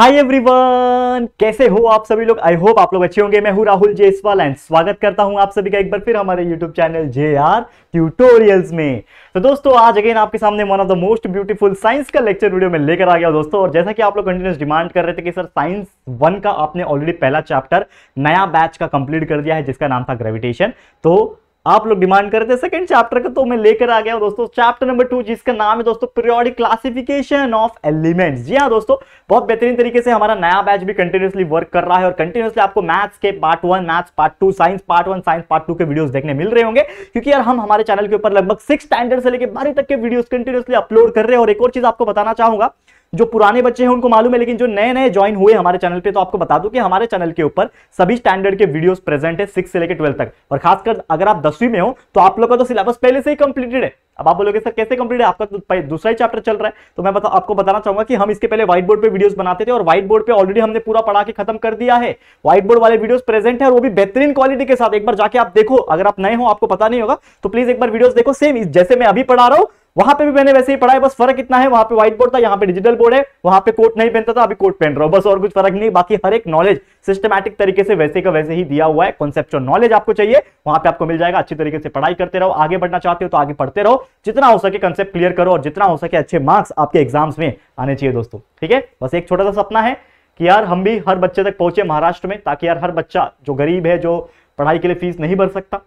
hi everyone कैसे हो आप सभी लोग आई होप आप लोग अच्छे होंगे मैं हूं राहुल जेसवाल एंड स्वागत करता हूं आप सभी का एक बार फिर हमारे YouTube channel J R tutorial में तो दोस्तों आज अगेन आपके सामने one of the most beautiful science का लेक्चर वीडियो में लेकर आ गया दोस्तों और जैसा कि आप लोग कंटिन्यूस डिमांड कर रहे थे कि सर साइंस वन का आपने ऑलरेडी पहला चैप्टर नया बैच का कंप्लीट कर दिया है जिसका नाम था ग्रेविटेशन तो आप लोग डिमांड करते सेकंड चैप्टर का तो मैं लेकर आ गया हूं दोस्तों चैप्टर नंबर टू जिसका नाम है दोस्तों पीरियोडिक क्लासिफिकेशन ऑफ एलिमेंट्स जी हाँ दोस्तों बहुत बेहतरीन तरीके से हमारा नया बैच भी कंटिन्यूसली वर्क कर रहा है और कंटिन्यूसली आपको मैथ्स के part one maths part two science part one science part two के वीडियो देखने मिल रहे होंगे क्योंकि यार हम हमारे चैनल के ऊपर लगभग सिक्स स्टैंडर्ड से लेकर बारह तक के वीडियो कंटिन्यूसली अपलोड कर रहे हैं और एक और चीज आपको बताना चाहूंगा जो पुराने बच्चे हैं उनको मालूम है लेकिन जो नए नए ज्वाइन हुए हमारे चैनल पे तो आपको बता दूं कि हमारे चैनल के ऊपर सभी स्टैंडर्ड के वीडियोस प्रेजेंट है सिक्स से लेकर ट्वेल्थ तक और खासकर अगर आप दसवीं में हो तो आप लोग का तो सिलेबस पहले से ही कंप्लीटेड है अब आप बोलोगे सर कैसे कंप्लीट है आपका तो दूसरा ही चैप्टर चल रहा है तो मैं बता, आपको बताना चाहूंगा कि हम इसके पहले व्हाइट बोर्ड पर वीडियो बनाते थे और व्हाइट बोर्ड पर ऑलरेडी हमने पूरा पढ़ा के खत्म कर दिया है व्हाइट बोर्ड वाले वीडियो प्रेजेंट है और वो भी बेहतरीन क्वालिटी के साथ एक बार जाके आप देखो अगर आप नए हो आपको पता नहीं होगा तो प्लीज एक बार वीडियो देखो सेम जैसे मैं अभी पढ़ा रहा हूँ वहां पे भी मैंने वैसे ही पढ़ा है बस फर्क इतना है वहां पे व्हाइट बोर्ड था यहाँ पे डिजिटल बोर्ड है वहां पे कोट नहीं पहनता था अभी कोट पहन रहा हूं बस और कुछ फर्क नहीं बाकी हर एक नॉलेज सिस्टमैटिक तरीके से वैसे का वैसे ही दिया हुआ है कॉन्सेप्ट नॉलेज आपको चाहिए वहां पे आपको मिल जाएगा अच्छी तरीके से पढ़ाई करते रहो आगे बढ़ना चाहते हो तो आगे पढ़ते रहो जितना हो सके कंसेप्ट क्लियर करो और जितना हो सके अच्छे मार्क्स आपके एग्जाम्स में आने चाहिए दोस्तों ठीक है बस एक छोटा सा सपना है कि यार हम भी हर बच्चे तक पहुंचे महाराष्ट्र में ताकि यार हर बच्चा जो गरीब है जो पढ़ाई के लिए फीस नहीं भर सकता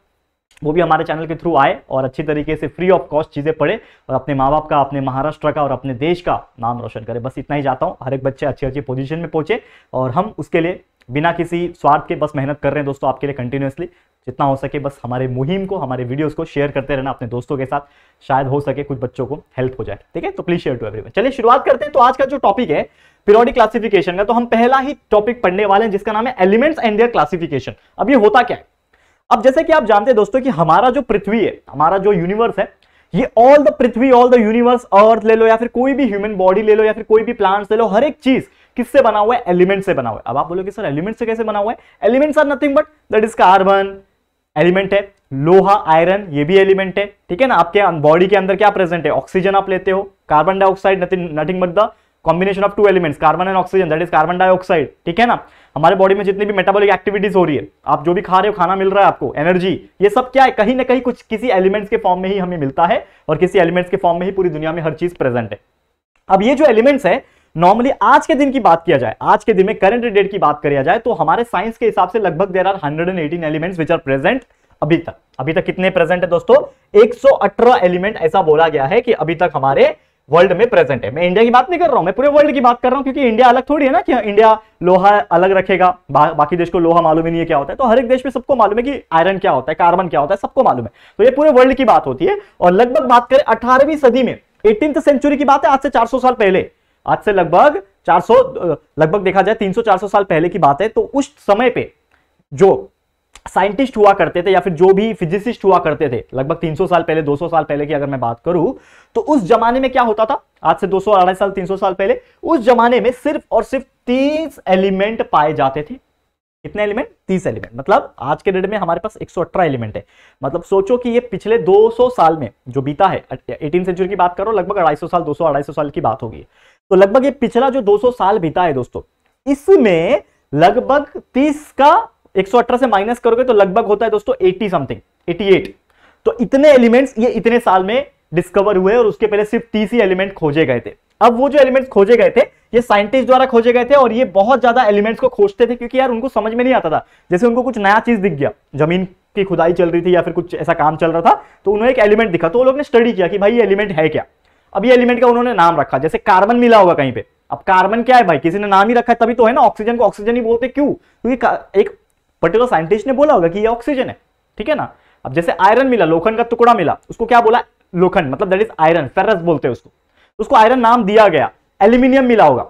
वो भी हमारे चैनल के थ्रू आए और अच्छी तरीके से फ्री ऑफ कॉस्ट चीज़ें पढ़े और अपने माँ बाप का अपने महाराष्ट्र का और अपने देश का नाम रोशन करें बस इतना ही चाहता हूँ हर एक बच्चे अच्छी अच्छी पोजीशन में पहुंचे और हम उसके लिए बिना किसी स्वार्थ के बस मेहनत कर रहे हैं दोस्तों आपके लिए कंटिन्यूसली जितना हो सके बस हमारे मुहिम को हमारे वीडियोस को शेयर करते रहना अपने दोस्तों के साथ शायद हो सके कुछ बच्चों को हेल्प हो जाए ठीक है तो प्लीज शेयर टू एवरी चलिए शुरुआत करते हैं तो आज का जो टॉपिक है पीरियडिक क्लासिफिकेशन का तो हम पहला ही टॉपिक पढ़ने वाले हैं जिसका नाम है एलिमेंट्स एंड देयर क्लासिफिकेशन अब ये होता क्या है अब जैसे कि आप जानते हैं दोस्तों कि हमारा जो पृथ्वी है हमारा जो यूनिवर्स है ये ऑल द पृथ्वी ऑल द यूनिवर्स अर्थ ले लो या फिर कोई भी ह्यूमन बॉडी ले लो या फिर कोई भी प्लांट्स ले लो हर एक चीज किससे बना हुआ है एलिमेंट से बना हुआ है अब आप बोलोगे सर एलिमेंट से कैसे बना हुआ है elements are nothing but that is carbon element है लोहा आयरन ये भी एलिमेंट है ठीक है ना आपके बॉडी के अंदर क्या प्रेजेंट है ऑक्सीजन आप लेते हो carbon dioxide nothing nothing but the combination of two elements carbon and oxygen that is carbon dioxide ठीक है ना हमारे बॉडी में जितनी भी मेटाबॉलिक एक्टिविटीज हो रही है आप जो भी खा रहे हो खाना मिल रहा है आपको एनर्जी ये सब क्या है कहीं ना कहीं कुछ किसी एलिमेंट्स के फॉर्म में ही हमें मिलता है और किसी एलिमेंट्स के फॉर्म में ही पूरी दुनिया में हर चीज प्रेजेंट है अब ये जो एलिमेंट्स है नॉर्मली आज के दिन की बात किया जाए आज के दिन में करंट डेट की बात किया जाए तो हमारे साइंस के हिसाब से लगभग there are hundred and eighteen elements which are present अभी तक अभी तक कितने प्रेजेंट है दोस्तों 118 एलिमेंट ऐसा बोला गया है कि अभी तक हमारे वर्ल्ड में प्रेजेंट है मैं इंडिया की बात नहीं कर रहा हूं मैं पूरे वर्ल्ड की बात कर रहा हूं क्योंकि इंडिया अलग थोड़ी है ना कि इंडिया लोहा अलग रखेगा बा, बाकी देश को लोहा मालूम ही नहीं है क्या होता है तो हर एक देश में सबको मालूम है कि आयरन क्या होता है कार्बन क्या होता है सबको मालूम है तो ये पूरे वर्ल्ड की बात होती है और लगभग बात करें अठारहवीं सदी में एटीन सेंचुरी की बात है आज से चार साल पहले आज से लगभग चार लगभग देखा जाए तीन सौ साल पहले की बात है तो उस समय पे जो साइंटिस्ट हुआ करते थे या फिर जो भी फिजिसिस्ट हुआ करते थे लगभग 300 साल पहले 200 साल पहले की अगर मैं बात करूं तो उस जमाने में क्या होता था आज से 200 सौ साल 300 साल पहले उस जमाने में सिर्फ और सिर्फ 30 एलिमेंट पाए जाते थे कितने एलिमेंट 30 एलिमेंट मतलब आज के डेट में हमारे पास एक एलिमेंट है मतलब सोचो कि ये पिछले दो साल में जो बीता है एटीन सेंचुरी की बात करो लगभग अढ़ाई साल दो सौ साल की बात होगी तो लगभग ये पिछला जो दो साल बीता है दोस्तों इसमें लगभग 30 का 118 से माइनस करोगे तो लगभग होता है दोस्तों 80 समथिंग 88 तो इतने एलिमेंट्स ये इतने साल में डिस्कवर हुए और उसके पहले सिर्फ तीस ही एलिमेंट खोजे गए थे अब वो जो एलिमेंट्स खोजे गए थे ये साइंटिस्ट द्वारा खोजे गए थे और ये बहुत ज्यादा एलिमेंट्स को खोजते थे क्योंकि यार उनको समझ में नहीं आता था जैसे उनको कुछ नया चीज दिख गया जमीन की खुदाई चल रही थी या फिर कुछ ऐसा काम चल रहा था तो उन्हें एक एलिमेंट दिखा तो लोग ने स्टडी किया कि भाई ये एलिमेंट है क्या अब ये एलिमेंट का उन्होंने नाम रखा जैसे कार्बन मिला होगा कहीं पे अब कार्बन क्या है भाई किसी ने नाम ही रखा है तभी तो है ना ऑक्सीजन को ऑक्सीजन ही बोलते क्यों क्योंकि एक पर्टिकुलर साइंटिस्ट ने बोला होगा कि ये ऑक्सीजन है ठीक है ना अब जैसे आयरन मिला लोखंड का टुकड़ा मिला उसको क्या बोला लोखंड मतलब दैट इज आयरन फेरस बोलते हैं उसको तो उसको आयरन नाम दिया गया एल्यूमिनियम मिला होगा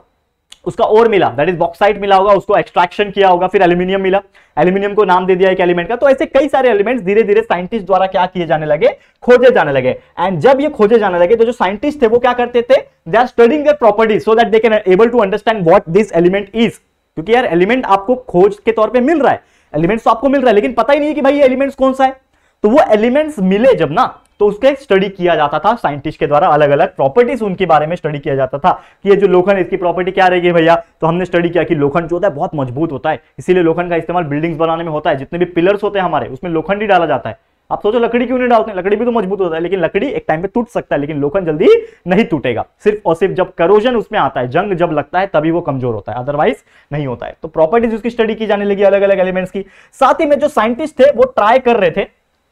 उसका और मिला दैट इज बॉक्साइट मिला होगा उसको एक्सट्रैक्शन किया होगा फिर एल्यूमिनियम मिला एल्यूमिनियम को नाम दे दिया एक एलिमेंट का तो ऐसे कई सारे एलिमेंट्स धीरे धीरे साइंटिस्ट द्वारा क्या किए जाने लगे खोजे जाने लगे एंड जब ये खोजे जाने लगे तो जो साइंटिस्ट थे वो क्या करते थे they are studying their properties so that they can able to understand what this element is क्योंकि यार एलिमेंट आपको खोज के तौर पर मिल रहा है एलिमेंट्स तो आपको मिल रहा है लेकिन पता ही नहीं कि भाई ये एलिमेंट्स कौन सा है तो वो एलिमेंट्स मिले जब ना तो उसके स्टडी किया जाता था साइंटिस्ट के द्वारा अलग अलग प्रॉपर्टीज उनके बारे में स्टडी किया जाता था कि ये जो लोखंड इसकी प्रॉपर्टी क्या रहेगी भैया तो हमने स्टडी किया कि लोखंड जो होता है बहुत मजबूत होता है इसीलिए लोखंड का इस्तेमाल बिल्डिंग्स बनाने में होता है जितने भी पिलर्स होते हैं हमारे उसमें लोखंड ही डाला जाता है आप सोचो लकड़ी क्यों नहीं डालते हैं लकड़ी भी तो मजबूत होता है लेकिन लकड़ी एक टाइम पे टूट सकता है लेकिन लोखन जल्दी नहीं टूटेगा सिर्फ और सिर्फ जब करोजन उसमें आता है जंग जब लगता है तभी वो कमजोर होता है अदरवाइज नहीं होता है तो प्रॉपर्टीज उसकी स्टडी की जाने लगी अलग अलग एलिमेंट्स की साथ ही में जो साइंटिस्ट थे वो ट्राई कर रहे थे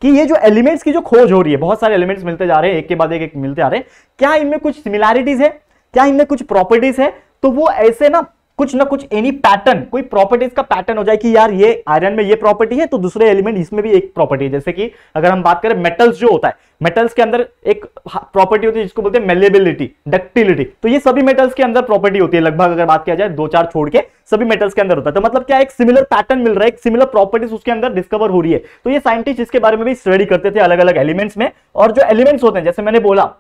कि ये जो एलिमेंट्स की जो खोज हो रही है बहुत सारे एलिमेंट्स मिलते जा रहे हैं एक के बाद एक एक मिलते आ रहे हैं क्या इनमें कुछ सिमिलैरिटीज है क्या इनमें कुछ प्रॉपर्टीज है तो वो ऐसे ना कुछ ना कुछ एनी पैटर्न कोई प्रॉपर्टीज का पैटर्न हो जाए कि यार ये आयरन में ये प्रॉपर्टी है तो दूसरे एलिमेंट इसमें भी एक प्रॉपर्टी है जैसे कि अगर हम बात करें मेटल्स जो होता है मेटल्स के अंदर एक प्रॉपर्टी होती है जिसको बोलते हैं मेलेबिलिटी डक्टिलिटी तो ये सभी मेटल्स के अंदर प्रॉपर्टी होती है लगभग अगर बात किया जाए दो चार छोड़ के सभी मेटल्स के अंदर होता है तो मतलब क्या एक सिमिलर पैटर्न मिल रहा है एक सिमिलर प्रॉपर्टीज उसके अंदर डिस्कवर हो रही है तो ये साइंटिस्ट इसके बारे में भी स्टडी करते थे अलग अलग एलिमेंट्स में और जो एलिमेंट्स होते हैं जैसे मैंने बोला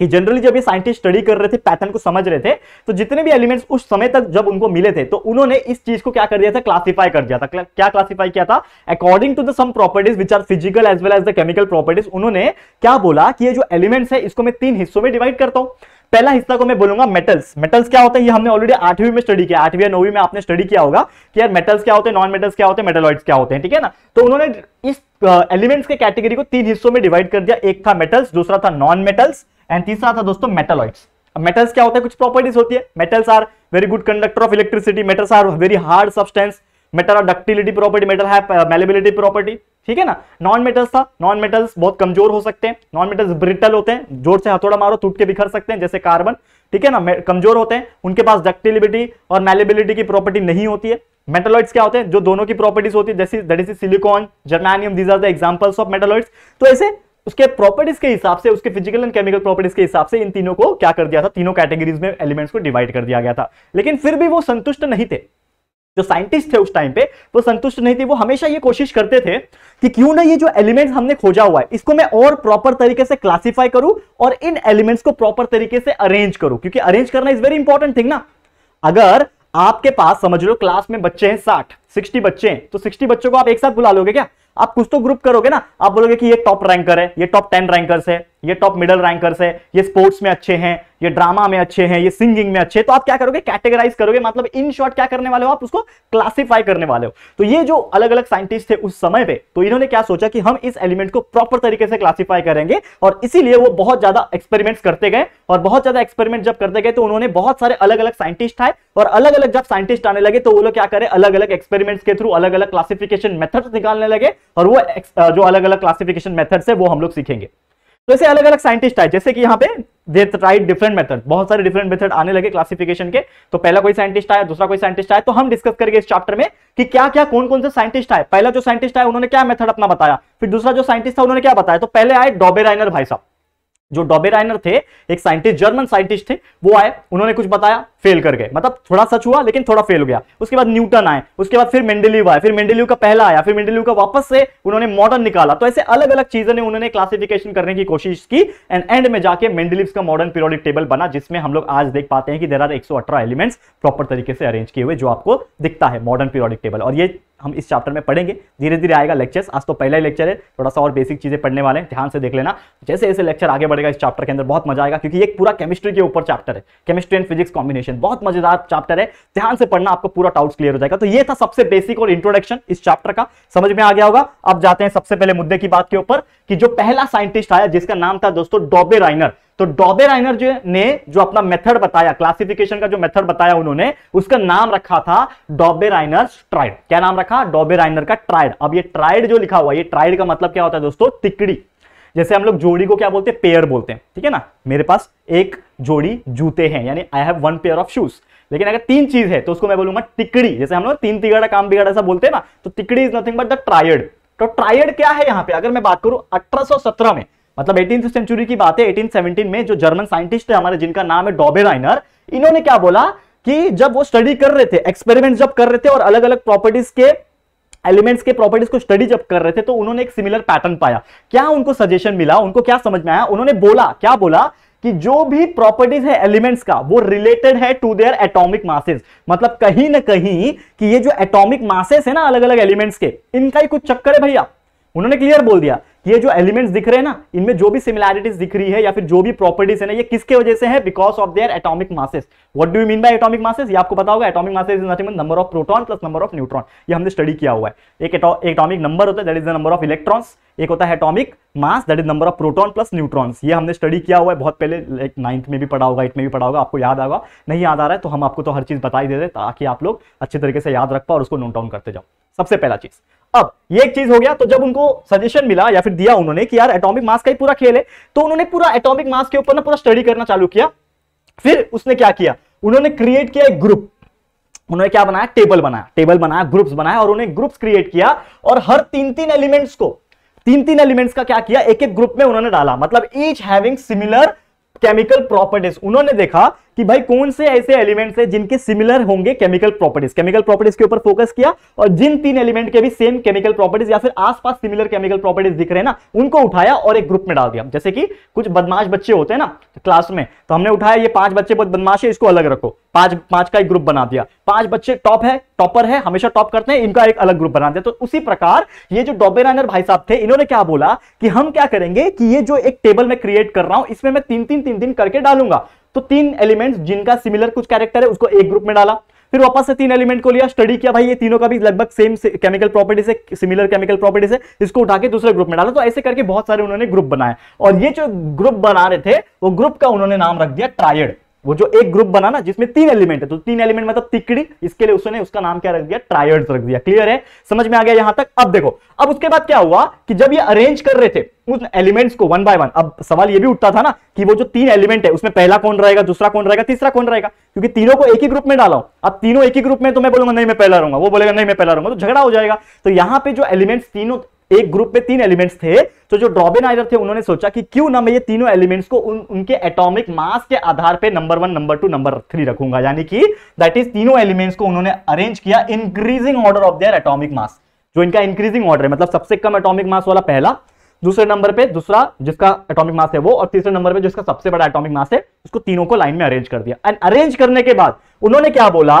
कि जनरली जब ये साइंटिस्ट स्टडी कर रहे थे पैटर्न को समझ रहे थे तो जितने भी एलिमेंट्स उस समय तक जब उनको मिले थे तो उन्होंने इस चीज को क्या कर दिया था क्लासिफाई कर दिया था क्या क्लासिफाई किया था according to the some properties which are physical as well as the chemical properties उन्होंने क्या बोला कि ये जो एलिमेंट्स है इसको मैं तीन हिस्सों में डिवाइड करता हूं पहला हिस्सा को मैं बोलूंगा मेटल्स मेटल्स क्या होता है ये हमने ऑलरेडी आठवीं में स्टडी किया आठवीं या नौवीं में आपने स्टडी किया होगा कि यार मेटल्स क्या होते हैं नॉन मेटल्स क्या होते हैं मेटलॉइड्स क्या होते हैं ठीक है ना तो उन्होंने इस एलिमेंट्स के कैटेगरी को तीन हिस्सों में डिवाइड कर दिया एक था मेटल्स दूसरा था नॉन मेटल्स एंड तीसरा था दोस्तों मेटलॉइड्स अब मेटल्स क्या होते हैं कुछ प्रॉपर्टीज होती है metals are very good conductor of electricity metals are very hard substance metal are ductility property metal है मेलेबिलिटी प्रॉपर्टी ठीक है ना नॉन मेटल्स था नॉन मेटल्स बहुत कमजोर हो सकते हैं नॉन मेटल्स ब्रिटल होते हैं जोर से हथौड़ा मारो टूट के बिखर सकते हैं जैसे कार्बन ठीक है ना कमजोर होते हैं उनके पास डक्टिलिबिटी और मेलेबिलिटी की प्रॉपर्टी नहीं होती है मेटलॉइड्स क्या होते हैं जो दोनों की प्रॉपर्टीज होती है जैसे that is silicon germanium these are the examples of metalloids तो ऐसे उसके प्रॉपर्टीज के हिसाब से उसके फिजिकल एंड केमिकल प्रॉपर्टीज के हिसाब से इन तीनों को क्या कर दिया था तीनों कैटेगरीज में एलिमेंट्स को डिवाइड कर दिया गया था लेकिन फिर भी वो संतुष्ट नहीं थे जो साइंटिस्ट थे उस टाइम पे वो संतुष्ट नहीं थे वो हमेशा ये कोशिश करते थे कि क्यों ना ये जो एलिमेंट्स हमने खोजा हुआ है इसको मैं और प्रॉपर तरीके से क्लासिफाई करूं और इन एलिमेंट्स को प्रॉपर तरीके से अरेंज करूं क्योंकि अरेंज करना इज वेरी इंपॉर्टेंट थिंग ना अगर आपके पास समझ लो क्लास में बच्चे हैं साठ सिक्सटी बच्चे हैं तो सिक्सटी बच्चों को आप एक साथ बुला लोगे क्या आप कुछ तो ग्रुप करोगे ना आप बोलोगे कि ये टॉप रैंकर है ये टॉप टेन रैंकर्स है ये टॉप मिडल रैंकर्स है ये स्पोर्ट्स में अच्छे हैं ये ड्रामा में अच्छे हैं ये सिंगिंग में अच्छे हैं तो आप क्या करोगे कैटेगराइज करोगे मतलब इन शॉर्ट क्या करने वाले हो आप उसको क्लासिफाई करने वाले हो तो ये जो अलग अलग साइंटिस्ट थे उस समय पे तो इन्होंने क्या सोचा कि हम इस एलिमेंट को प्रॉपर तरीके से क्लासीफाई करेंगे और इसीलिए वो बहुत ज्यादा एक्सपेरिमेंट्स करते गए और बहुत ज्यादा एक्सपेरिमेंट जब करते गए तो उन्होंने बहुत सारे अलग अलग साइंटिस्ट आए और अलग अलग जब साइंटिस्ट आने लगे तो वो लोग क्या करें अलग अलग एक्सपेरिमेंट्स के थ्रू अलग अलग क्लासिफिकेशन मेथड्स निकालने लगे और वो जो अलग अलग क्लासिफिकेशन मेथड्स है वो हम लोग सीखेंगे तो ऐसे अलग अलग साइंटिस्ट आए जैसे कि यहाँ पे दे ट्राइड डिफरेंट मेथड बहुत सारे डिफरेंट मेथड आने लगे क्लासिफिकेशन के तो पहला कोई साइंटिस्ट आया दूसरा कोई साइंटिस्ट आया तो हम डिस्कस करेंगे इस चैप्टर में कि क्या क्या कौन कौन से साइंटिस्ट आए पहला जो साइंटिस्ट आया उन्होंने क्या मेथड अपना बताया फिर दूसरा जो साइंटिस्ट था उन्होंने क्या बताया तो पहले आए डॉबे राइनर भाई साहब जो डॉबे राइनर थे एक साइंटिस्ट जर्मन साइंटिस्ट थे वो आए उन्होंने कुछ बताया फेल कर गए मतलब थोड़ा सच हुआ लेकिन थोड़ा फेल हो गया उसके बाद न्यूटन आए उसके बाद फिर मेंडेलिव आए फिर मेंडेलिव का पहला आया फिर मेंडेलिव का वापस से उन्होंने मॉडर्न निकाला तो ऐसे अलग अलग चीजें ने उन्होंने क्लासिफिकेशन करने की कोशिश की एंड एंड में जाके मेंडेलिव्स का मॉडर्न पीरियोडिक टेबल बना जिसमें हम लोग आज देख पाते हैं कि देर आर एक एलिमेंट्स प्रॉपर तरीके से अरेंज किए हुए जो आपको दिखता है मॉडर्न पीरियोडिक टेबल और ये हम इस चैप्टर में पढ़ेंगे धीरे धीरे आएगा लेक्चर्स आज तो पहला ही लेक्चर है थोड़ा सा और बेसिक चीज़ें पढ़ने वाले हैं ध्यान से देख लेना जैसे जैसे लेक्चर आगे बढ़ेगा इस चैप्टर के अंदर बहुत मजा आएगा क्योंकि एक पूरा केमिस्ट्री के ऊपर चैप्टर है केमिस्ट्री एंड फिजिक्स कॉम्बिनेशन बहुत मजेदार चैप्टर है ध्यान से पढ़ना आपको पूरा डाउट क्लियर हो जाएगा तो ये था सबसे बेसिक और इंट्रोडक्शन इस चैप्टर का समझ में आ गया होगा अब जाते हैं सबसे पहले मुद्दे की बात के ऊपर कि जो पहला साइंटिस्ट आया जिसका नाम था दोस्तों डॉबे राइनर तो डॉबे राइनर जो ने जो अपना मेथड बताया क्लासिफिकेशन का जो मेथड बताया उन्होंने उसका नाम रखा था डॉबे राइनर ट्राइड क्या नाम रखा डॉबे राइनर का ट्राइड अब ये ट्राइड जो लिखा हुआ ये ट्राइड का मतलब क्या होता है दोस्तों तिकड़ी जैसे हम लोग जोड़ी को क्या बोलते हैं पेयर बोलते हैं ठीक है ना मेरे पास एक जोड़ी जूते हैं यानी I have one pair of shoes लेकिन अगर तीन चीज है तो उसको मैं बोलूंगा टिकड़ी जैसे हम लोग तीन तिगड़ा काम बिगड़ा ऐसा बोलते हैं ना तो टिकड़ी is nothing but the triad तो ट्रायड क्या है यहाँ पे अगर मैं बात करूं अठारह में मतलब एटीन सेंचुरी की बात है 1817 में जो जर्मन साइंटिस्ट है हमारे जिनका नाम है डॉबे राइनर इन्होंने क्या बोला कि जब वो स्टडी कर रहे थे एक्सपेरिमेंट जब कर रहे थे और अलग अलग प्रॉपर्टीज के एलिमेंट्स के प्रॉपर्टीज को स्टडी जब कर रहे थे तो उन्होंने एक सिमिलर पैटर्न पाया क्या उनको सजेशन मिला उनको क्या समझ में आया उन्होंने बोला क्या बोला कि जो भी प्रॉपर्टीज है एलिमेंट्स का वो रिलेटेड है टू देयर एटॉमिक मासेस मतलब कहीं ना कहीं कि ये जो एटॉमिक मासेस है ना अलग अलग एलिमेंट्स के इनका ही कुछ चक्कर है भैया उन्होंने क्लियर बोल दिया ये जो एलिमेंट्स दिख रहे हैं ना इनमें जो भी सिमिलैरिटीज दिख रही है या फिर जो भी प्रॉपर्टीज है ना ये किसके वजह से है because of their atomic masses what do you mean by atomic masses ये आपको पता होगा atomic masses is nothing number of proton plus number of neutron ये हमने स्टडी किया हुआ है एक एटॉमिक नंबर होता है that is the number of electrons एक होता है atomic mass that is number of proton plus neutrons ये हमने स्टडी किया हुआ है बहुत पहले लाइक नाइन्थ में भी पढ़ा होगा एट में भी पढ़ा होगा आपको याद आएगा नहीं याद आ रहा है तो हम आपको तो हर चीज बताई ही दे रहे ताकि आप लोग अच्छे तरीके से याद रख पाओ और उसको नोट डाउन करते जाओ सबसे पहला चीज अब ये एक चीज हो गया तो जब उनको सजेशन मिला या फिर दिया उन्होंने कि यार एटॉमिक मास का ही पूरा खेल है तो उन्होंने पूरा एटॉमिक मास के ऊपर ना पूरा स्टडी करना चालू किया फिर उसने क्या किया उन्होंने क्रिएट किया एक ग्रुप उन्होंने क्या बनाया टेबल बनाया टेबल बनाया ग्रुप्स बनाया और उन्हें ग्रुप्स क्रिएट किया और हर तीन तीन एलिमेंट्स को तीन तीन एलिमेंट्स का क्या किया एक एक ग्रुप में उन्होंने डाला मतलब each having similar chemical properties उन्होंने देखा कि भाई कौन से ऐसे एलिमेंट्स हैं जिनके सिमिलर होंगे केमिकल प्रॉपर्टीज केमिकल प्रॉपर्टीज के ऊपर फोकस किया और जिन तीन एलिमेंट के भी सेम केमिकल प्रॉपर्टीज या फिर आसपास सिमिलर केमिकल प्रॉपर्टीज दिख रहे हैं ना उनको उठाया और एक ग्रुप में डाल दिया जैसे कि कुछ बदमाश बच्चे होते हैं ना क्लास में तो हमने उठाया ये पांच बच्चे बहुत बदमाश है इसको अलग रखो पांच पांच का एक ग्रुप बना दिया पांच बच्चे टॉप है टॉपर है हमेशा टॉप करते हैं इनका एक अलग ग्रुप बना दिया तो उसी प्रकार ये जो डॉबे भाई साहब थे इन्होंने क्या बोला कि हम क्या करेंगे कि ये जो एक टेबल में क्रिएट कर रहा हूं इसमें मैं तीन तीन तीन दिन करके डालूंगा तो तीन एलिमेंट जिनका सिमिलर कुछ कैरेक्टर है उसको एक ग्रुप में डाला फिर वापस से तीन एलिमेंट को लिया स्टडी किया भाई ये तीनों का भी लगभग सेम केमिकल प्रॉपर्टी से सिमिलर केमिकल प्रॉपर्टी से इसको उठा के दूसरे ग्रुप में डाला तो ऐसे करके बहुत सारे उन्होंने ग्रुप बनाए और ये जो ग्रुप बना रहे थे वो ग्रुप का उन्होंने नाम रख दिया ट्रायड वो जो एक ग्रुप बना ना जिसमें तीन एलिमेंट है तो तीन एलिमेंट मतलब तिकड़ी इसके लिए उसने उसका नाम क्या रख दिया ट्रायड्स रख दिया क्लियर है समझ में आ गया यहां तक अब देखो अब उसके बाद क्या हुआ कि जब ये अरेंज कर रहे थे उन एलिमेंट्स को वन बाय वन अब सवाल ये भी उठता था ना कि वो जो तीन एलिमेंट है उसमें पहला कौन रहेगा दूसरा कौन रहेगा तीसरा कौन रहेगा क्योंकि तीनों को एक ही ग्रुप में डाला हूं अब तीनों एक ही ग्रुप में तो मैं बोलूंगा नहीं मैं पहला रहूंगा वो बोलेगा नहीं मैं पहला रहूंगा तो झगड़ा हो जाएगा तो यहां पर जो एलिमेंट्स तीनों एक ग्रुप में तीन एलिमेंट्स थे तो जो ड्रॉबिन आइलर थे उन्होंने सोचा कि क्यों ना मैं ये तीनों एलिमेंट्स को उन, उनके एटॉमिक मास के आधार पे number one number two number three रखूंगा यानी कि दैट इज तीनों एलिमेंट्स को उन्होंने अरेंज किया increasing order of their atomic mass जो इनका इंक्रीजिंग ऑर्डर है मतलब सबसे कम एटोमिक मास वाला पहला दूसरे नंबर पे दूसरा जिसका एटॉमिक मास है वो और तीसरे नंबर पे जिसका सबसे बड़ा एटॉमिक मास है उसको तीनों को लाइन में अरेंज कर दिया एंड अरेंज करने के बाद उन्होंने क्या बोला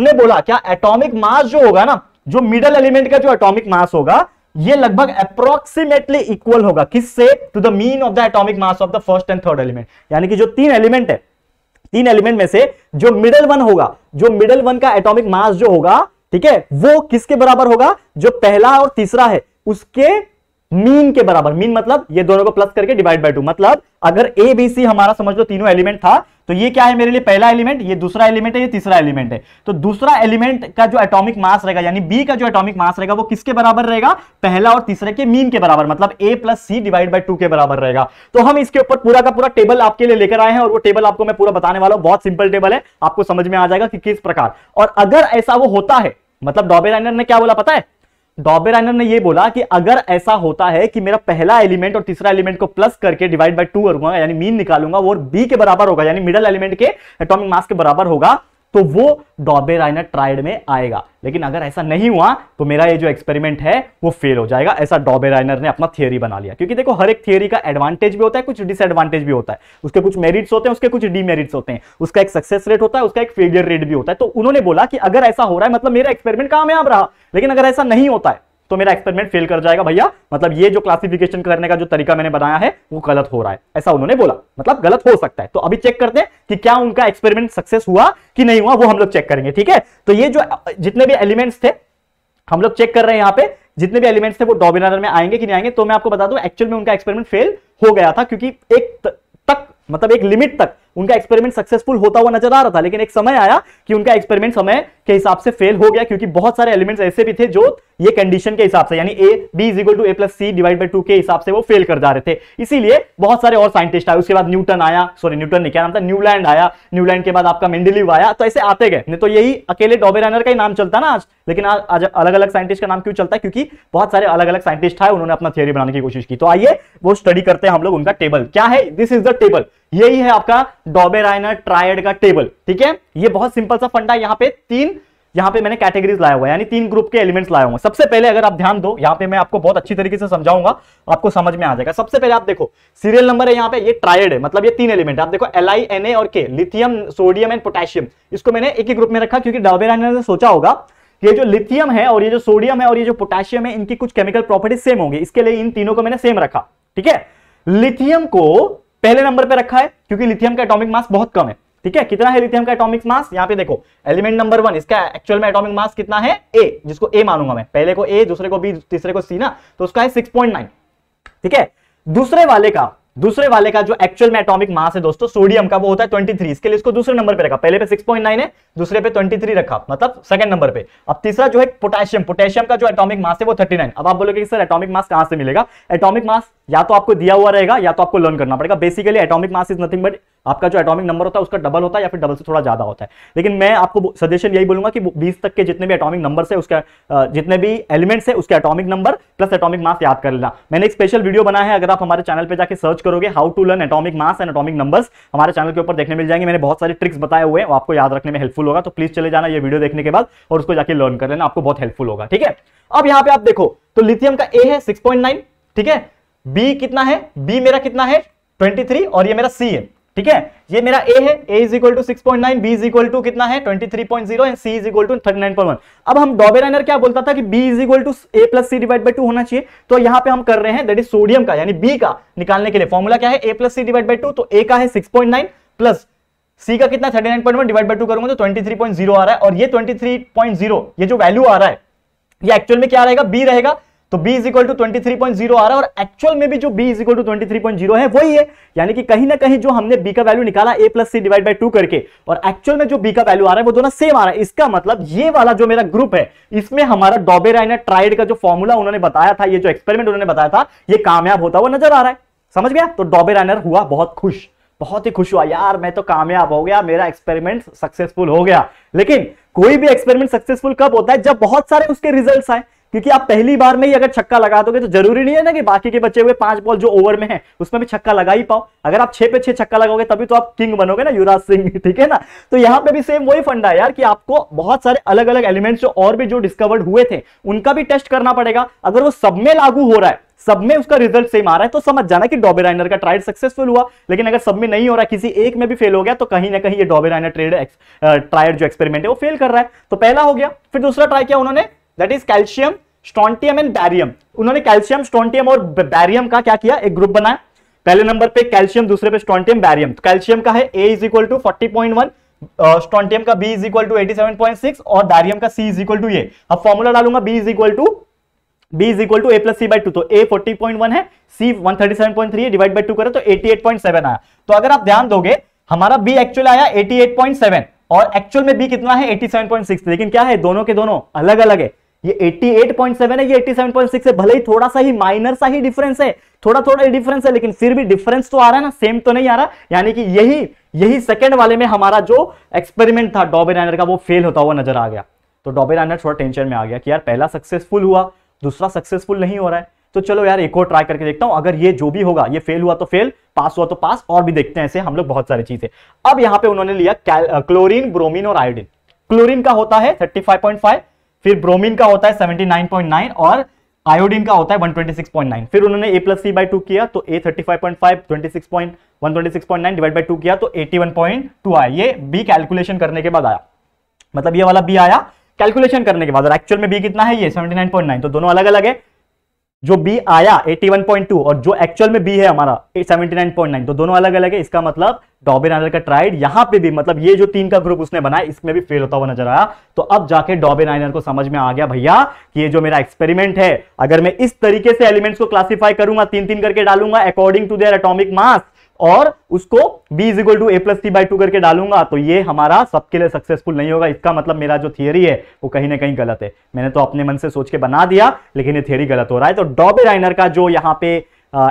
उन्हें बोला क्या एटॉमिक मास जो होगा ना जो मिडल एलिमेंट का जो एटॉमिक मास होगा ये लगभग अप्रोक्सीमेटली इक्वल होगा किससे to the mean of the atomic mass of the first and third element यानी कि जो तीन एलिमेंट है तीन एलिमेंट में से जो मिडल वन होगा जो मिडल वन का एटॉमिक मास जो होगा ठीक है वो किसके बराबर होगा जो पहला और तीसरा है उसके मीन के बराबर मीन मतलब ये दोनों को प्लस करके डिवाइड बाय टू मतलब अगर ए बी सी हमारा समझ लो तीनों एलिमेंट था तो ये क्या है मेरे लिए पहला एलिमेंट ये दूसरा एलिमेंट है ये तीसरा एलिमेंट है तो दूसरा एलिमेंट का जो एटॉमिक मास रहेगा यानी बी का जो एटॉमिक मास रहेगा वो किसके बराबर रहेगा पहला और तीसरे के मीन के बराबर मतलब A plus C divide by two के बराबर रहेगा तो हम इसके ऊपर पूरा का पूरा टेबल आपके लिए लेकर आए हैं और वो टेबल आपको मैं पूरा बताने वाला हूं बहुत सिंपल टेबल है आपको समझ में आ जाएगा कि किस प्रकार और अगर ऐसा वो होता है मतलब डॉबे ने क्या बोला पता है डॉबे राइनर ने यह बोला कि अगर ऐसा होता है कि मेरा पहला एलिमेंट और तीसरा एलिमेंट को प्लस करके डिवाइड बाय टू करूंगा यानी मीन निकालूंगा वो बी के बराबर होगा यानी मिडल एलिमेंट के एटॉमिक मास के बराबर होगा तो वो डॉबे राइनर ट्राइड में आएगा लेकिन अगर ऐसा नहीं हुआ तो मेरा ये जो एक्सपेरिमेंट है वो फेल हो जाएगा ऐसा डॉबे राइनर ने अपना थियरी बना लिया क्योंकि देखो हर एक थियरी का एडवांटेज भी होता है कुछ डिसएडवांटेज भी होता है उसके कुछ मेरिट्स होते हैं उसके कुछ डीमेरिट्स होते हैं उसका एक सक्सेस रेट होता है उसका एक फेलियर रेट भी होता है तो उन्होंने बोला कि अगर ऐसा हो रहा है मतलब मेरा एक्सपेरिमेंट कामयाब रहा लेकिन अगर ऐसा नहीं होता है तो मेरा एक्सपेरिमेंट फेल कर जाएगा भैया मतलब ये जो क्लासिफिकेशन करने का जो तरीका मैंने बनाया है वो गलत हो रहा है ऐसा उन्होंने बोला मतलब गलत हो सकता है तो अभी चेक करते हैं कि क्या उनका एक्सपेरिमेंट सक्सेस हुआ कि नहीं हुआ वो हम लोग चेक करेंगे ठीक है तो ये जो जितने भी एलिमेंट्स थे हम लोग चेक कर रहे हैं यहाँ पे जितने भी एलिमेंट्स थे वो डॉबिनर में आएंगे कि नहीं आएंगे तो मैं आपको बता दूं एक्चुअल में उनका एक्सपेरिमेंट फेल हो गया था क्योंकि एक तक मतलब एक लिमिट तक उनका एक्सपेरिमेंट सक्सेसफुल होता हुआ नजर आ रहा था लेकिन एक समय आया कि उनका एक्सपेरिमेंट समय के हिसाब से फेल हो गया क्योंकि बहुत सारे एलिमेंट्स ऐसे भी थे जो ये कंडीशन के हिसाब से यानी A B is equal to A plus C divide by two के हिसाब से वो फेल कर जा रहे थे इसीलिए बहुत सारे और साइंटिस्ट आए उसके बाद न्यूटन आया सॉरी न्यूटन ने क्या नाम था न्यूलैंड आया न्यूलैंड के बाद आपका मेंडिलीव आया तो ऐसे आते गए नहीं तो यही अकेले डॉबेरानर का ही नाम चलता ना आज लेकिन आज, आज अलग अलग साइंटिस्ट का नाम क्यों चलता है क्योंकि बहुत सारे अलग अलग साइंटिस्ट आए उन्होंने अपना थियोरी बनाने की कोशिश की तो आइए वो स्टडी करते हैं हम लोग उनका टेबल क्या है दिस इज द टेबल यही है आपका डॉबे रायनर ट्रायड का टेबल ठीक है ये बहुत सिंपल सा फंडा यहाँ पे तीन यहाँ पे मैंने कैटेगरीज लाया हुआ है यानी तीन ग्रुप के एलिमेंट्स लाए हुए सबसे पहले अगर आप ध्यान दो यहाँ पे मैं आपको बहुत अच्छी तरीके से समझाऊंगा आपको समझ में आ जाएगा सबसे पहले आप देखो सीरियल नंबर है यहाँ पे ये ट्रायड है मतलब ये तीन एलिमेंट आप देखो एल आई एन ए और के लिथियम सोडियम एंड पोटेशियम इसको मैंने एक ही ग्रुप में रखा क्योंकि डाबेरा ने सोचा होगा ये जो लिथियम है और ये जो सोडियम है और ये जो पोटेशियम है इनकी कुछ केमिकल प्रॉपर्टी सेम होंगी इसके लिए इन तीनों को मैंने सेम रखा ठीक है लिथियम को पहले नंबर पर रखा है क्योंकि लिथियम का एटोमिक मास बहुत कम है ठीक है कितना है लिथियम का एटोमिक मास यहाँ पे देखो एलिमेंट नंबर वन इसका एक्चुअल में एटोमिक मास कितना है ए जिसको ए मानूंगा मैं पहले को ए दूसरे को बी तीसरे को सी ना तो उसका है सिक्स ठीक है दूसरे वाले का दूसरे वाले का जो एक्चुअल में एटॉमिक मास है दोस्तों सोडियम का वो होता है 23 इसके लिए इसको दूसरे नंबर पे रखा पहले पे 6.9 है दूसरे पे 23 रखा मतलब सेकंड नंबर पे अब तीसरा जो है पोटेशियम पोटेशियम का जो एटॉमिक मास है वो 39 अब आप बोलोगे सर एटॉमिक मास कहां से मिलेगा एटॉमिक मास या तो आपको दिया हुआ रहेगा या तो आपको लर्न करना पड़ेगा basically atomic mass is nothing but आपका जो एटॉमिक नंबर होता है उसका डबल होता है या फिर डबल से थोड़ा ज़्यादा होता है लेकिन मैं आपको सजेशन यही बोलूंगा कि बीस तक के जितने भी एटॉमिक नंबर है उसका जितने भी एलिमेंट्स है उसके atomic number plus atomic mass याद कर लेना मैंने एक स्पेशल वीडियो बना है अगर आप हमारे चैनल पर जाकर सर्च करोगे how to learn atomic mass and atomic number हमारे चैनल के ऊपर देखने मिल जाएंगे मैंने बहुत सारे ट्रिक्स बताए हुए हैं आपको याद रखने में हेल्पफुल होगा तो प्लीज चले जाना ये वीडियो देखने के बाद और उसको जाकर लर्न कर लेना आपको बहुत हेल्पफुल होगा ठीक है अब यहाँ पे आप देखो तो लिथियम का ए है सिक्स ठीक है बी कितना है बी मेरा कितना है 23 और ये मेरा सी है ठीक है ये मेरा ए है A is equal to six point nine B is equal to कितना है twenty three point zero and C is equal to thirty nine point one अब हम डॉबेराइनर क्या बोलता था कि B is equal to A plus C divide by two होना चाहिए तो यहाँ पे हम कर रहे हैं दैट इज सोडियम का यानी बी का निकालने के लिए फॉर्मूला क्या है A plus C divide by two तो ए का है six point nine plus C का कितना thirty nine point one divide by two करूंगा तो ट्वेंटी थ्री पॉइंट जीरो आ रहा है और ये ट्वेंटी थ्री पॉइंट जीरो ये जो वैल्यू आ रहा है ये एक्चुअल में क्या रहेगा बी रहेगा तो b is equal to twenty three point zero आ रहा है और एक्चुअल में भी जो b is equal to twenty three point zero है वही है यानी कि कहीं ना कहीं जो हमने b का वैल्यू निकाला a plus C divide by two करके और एक्चुअल में जो b का वैल्यू आ रहा है वो दोनों सेम आ रहा है इसका मतलब ये वाला जो मेरा ग्रुप है इसमें हमारा डॉबे राइना ट्राइड का जो फॉर्मूला उन्होंने बताया था ये जो एक्सपेरिमेंट उन्होंने बताया था ये कामयाब होता हुआ नजर आ रहा है समझ गया तो डॉबे राइनर हुआ बहुत खुश बहुत ही खुश हुआ यार मैं तो कामयाब हो गया मेरा एक्सपेरिमेंट सक्सेसफुल हो गया लेकिन कोई भी एक्सपेरिमेंट सक्सेसफुल कब होता है जब बहुत सारे उसके रिजल्ट्स आए क्योंकि आप पहली बार में ही अगर छक्का लगा दोगे तो जरूरी नहीं है ना कि बाकी के बचे हुए पांच बॉल जो ओवर में है उसमें भी छक्का लगा ही पाओ अगर आप छह पे छह छक्का लगाओगे तभी तो आप किंग बनोगे ना युवराज सिंह ठीक है ना तो यहाँ पे भी सेम वही फंडा है यार कि आपको बहुत सारे अलग अलग एलिमेंट्स जो और भी जो डिस्कवर्ड हुए थे उनका भी टेस्ट करना पड़ेगा अगर वो सब में लागू हो रहा है सब में उसका रिजल्ट सेम आ रहा है तो समझ जाना कि डॉबे राइनर का ट्रायल सक्सेसफुल हुआ लेकिन अगर सब में नहीं हो रहा किसी एक में भी फेल हो गया तो कहीं ना कहीं ये डॉबे राइनर ट्रेड ट्रायल जो एक्सपेरिमेंट है वो फेल कर रहा है तो पहला हो गया फिर दूसरा ट्राई किया उन्होंने that is calcium strontium and barium उन्होंने कैल्शियम स्टोंटियम और बैरियम का क्या किया एक ग्रुप बनाया पहले नंबर पे कैल्शियम दूसरे पे स्टोंटियम बैरियम तो कैल्शियम का है A is equal to forty point one strontium का B is equal to eighty seven point six और बैरियम का C is equal to A अब फॉर्मूला डालूंगा B is equal to B is equal to A plus C by two तो A forty point one है C one thirty seven point three divide by two करो तो eighty eight point seven आया तो अगर आप ध्यान दोगे हमारा बी एक्चुअल आया एटी एट पॉइंट सेवन और एक्चुअल में बी कितना है एटी सेवन पॉइंट सिक्स लेकिन क्या है दोनों के दोनों अलग अलग है ये 88.7 है ये 87.6 है भले ही थोड़ा सा ही माइनर सा ही डिफरेंस है थोड़ा थोड़ा ही डिफरेंस है लेकिन फिर भी डिफरेंस तो आ रहा है ना सेम तो नहीं आ रहा यानी कि यही यही सेकंड वाले में हमारा जो एक्सपेरिमेंट था डॉबे एनर का वो फेल होता हुआ नजर आ गया तो डॉबे एनर थोड़ा टेंशन में आ गया कि यार पहला सक्सेसफुल हुआ दूसरा सक्सेसफुल नहीं हो रहा है तो चलो यार एक और ट्राई करके देखता हूं अगर ये जो भी होगा ये फेल हुआ तो फेल पास हुआ तो पास और भी देखते हैं ऐसे हम लोग बहुत सारी चीजें अब यहां पे उन्होंने लिया क्लोरीन ब्रोमीन और आयोडीन क्लोरीन का होता है 35.5 फाइव फिर ब्रोमीन का होता है 79.9 और आयोडीन का होता है 126.9 फिर उन्होंने A plus C by two किया तो ए 35.5 26.126.9 डिवाइड बाई टू किया तो 81.2 आया ये बी कैलकुलेशन करने के बाद आया मतलब ये वाला बी आया कैलकुलेशन करने के बाद और एक्चुअल में बी कितना है ये 79.9 तो दोनों अलग अलग है जो बी आया 81.2 और जो एक्चुअल में बी है हमारा 79.9 तो दोनों अलग अलग है इसका मतलब डॉबिन आइलैंड का ट्राइड यहां पे भी मतलब ये जो तीन का ग्रुप उसने बनाया इसमें भी फेल होता हुआ नजर आया तो अब जाके डॉबिन आइलैंड को समझ में आ गया भैया कि ये जो मेरा एक्सपेरिमेंट है अगर मैं इस तरीके से एलिमेंट्स को क्लासिफाई करूंगा तीन तीन करके डालूंगा according to their atomic mass और उसको b is equal to A plus C by two करके डालूंगा तो ये हमारा सबके लिए सक्सेसफुल नहीं होगा इसका मतलब मेरा जो थियरी है वो कहीं ना कहीं गलत है मैंने तो अपने मन से सोच के बना दिया लेकिन ये थियरी गलत हो रहा है तो डॉबे राइनर का जो यहाँ पे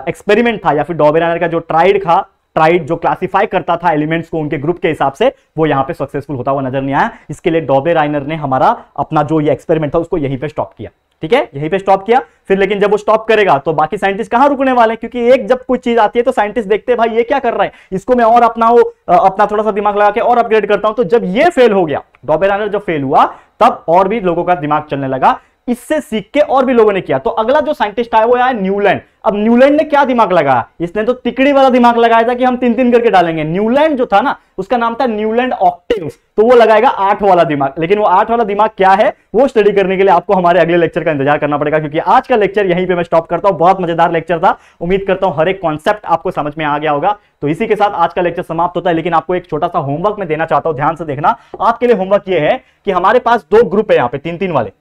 एक्सपेरिमेंट था या फिर डॉबे राइनर का जो ट्राइड था ट्राइड जो क्लासिफाई करता था एलिमेंट्स को उनके ग्रुप के हिसाब से वो यहां पे सक्सेसफुल होता हुआ नजर नहीं आया इसके लिए डॉबे राइनर ने हमारा अपना जो ये एक्सपेरिमेंट था उसको यहीं पे स्टॉप किया ठीक है यहीं पे स्टॉप किया फिर लेकिन जब वो स्टॉप करेगा तो बाकी साइंटिस्ट कहां रुकने वाले हैं क्योंकि एक जब कोई चीज आती है तो साइंटिस्ट देखते हैं भाई ये क्या कर रहा है इसको मैं और अपना वो अपना थोड़ा सा दिमाग लगा के और अपग्रेड करता हूं तो जब ये फेल हो गया डॉबे राइनर जब फेल हुआ तब और भी लोगों का दिमाग चलने लगा इससे सीख के और भी लोगों ने किया तो अगला जो साइंटिस्ट आया वो आया न्यूलैंड अब न्यूलैंड ने क्या दिमाग लगाया इसने तो तिकड़ी वाला दिमाग लगाया था कि हम तीन तीन करके डालेंगे न्यूलैंड जो था ना उसका नाम था न्यूलैंड ऑक्टिव तो वो लगाएगा आठ वाला दिमाग लेकिन वो आठ वाला दिमाग क्या है वो स्टडी करने के लिए आपको हमारे अगले लेक्चर का इंतजार करना पड़ेगा क्योंकि आज का लेक्चर यहीं पर मैं स्टॉप करता हूं बहुत मजेदार लेक्चर था उम्मीद करता हूं हर एक कॉन्सेप्ट आपको समझ में आ गया होगा तो इसी के साथ आज का लेक्चर समाप्त होता है लेकिन आपको एक छोटा सा होमवर्क में देना चाहता हूं ध्यान से देखना आपके लिए होमवर्क ये है कि हमारे पास दो ग्रुप है यहाँ पे तीन तीन वाले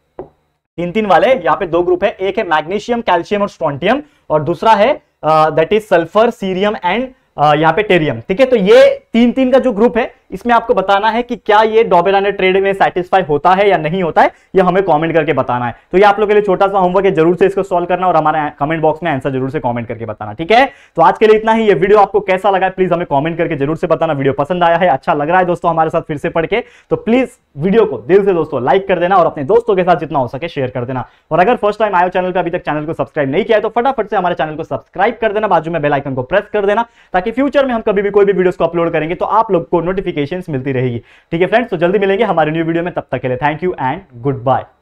तीन तीन वाले यहाँ पे दो ग्रुप है एक है मैग्नीशियम कैल्शियम और स्ट्रॉन्टियम और दूसरा है that is sulphur cerium and यहाँ पे टेरियम ठीक है तो ये तीन तीन का जो ग्रुप है इसमें आपको बताना है कि क्या ये डॉबेलाना ट्रेड में सेटिस्फाई होता है या नहीं होता है ये हमें कमेंट करके बताना है तो ये आप लोग के लिए छोटा सा होमवर्क है जरूर से इसको सॉल्व करना और हमारे कमेंट बॉक्स में आंसर जरूर से कमेंट करके बताना ठीक है तो आज के लिए इतना ही ये वीडियो आपको कैसा लगा प्लीज हमें कॉमेंट करके जरूर से बताना वीडियो पसंद आया है अच्छा लग रहा है दोस्तों हमारे साथ फिर से पढ़ के तो प्लीज वीडियो को दिल से दोस्तों लाइक कर देना और अपने दोस्तों के साथ जितना हो सके शेयर कर देना और अगर फर्स्ट टाइम आयो चैनल पर अभी तक चैनल को सब्सक्राइब नहीं किया तो फटाफट से हमारे चैनल को सब्सक्राइब कर देना बाजू में बेलाइकन को प्रेस कर देना ताकि फ्यूचर में हम कभी भी कोई भी वीडियो को अपलोड करेंगे तो आप लोग को नोटिफिकेशन नोटिफिकेशन मिलती रहेगी ठीक है फ्रेंड्स तो जल्दी मिलेंगे हमारे न्यू वीडियो में तब तक के लिए thank you and good bye